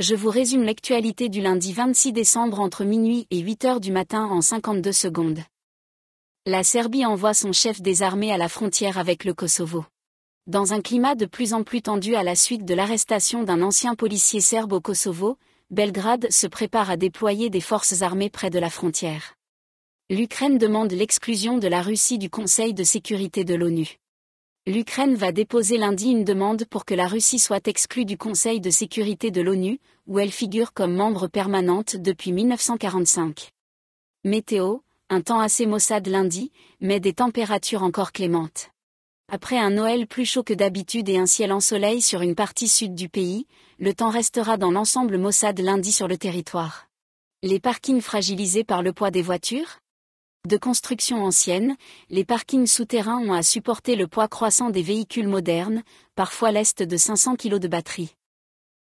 je vous résume l'actualité du lundi 26 décembre entre minuit et 8 heures du matin en 52 secondes. La Serbie envoie son chef des armées à la frontière avec le Kosovo. Dans un climat de plus en plus tendu à la suite de l'arrestation d'un ancien policier serbe au Kosovo, Belgrade se prépare à déployer des forces armées près de la frontière. L'Ukraine demande l'exclusion de la Russie du Conseil de sécurité de l'ONU. L'Ukraine va déposer lundi une demande pour que la Russie soit exclue du Conseil de sécurité de l'ONU, où elle figure comme membre permanente depuis 1945. Météo, un temps assez maussade lundi, mais des températures encore clémentes. Après un Noël plus chaud que d'habitude et un ciel ensoleillé sur une partie sud du pays, le temps restera dans l'ensemble maussade lundi sur le territoire. Les parkings fragilisés par le poids des voitures de construction ancienne, les parkings souterrains ont à supporter le poids croissant des véhicules modernes, parfois lest de 500 kg de batterie.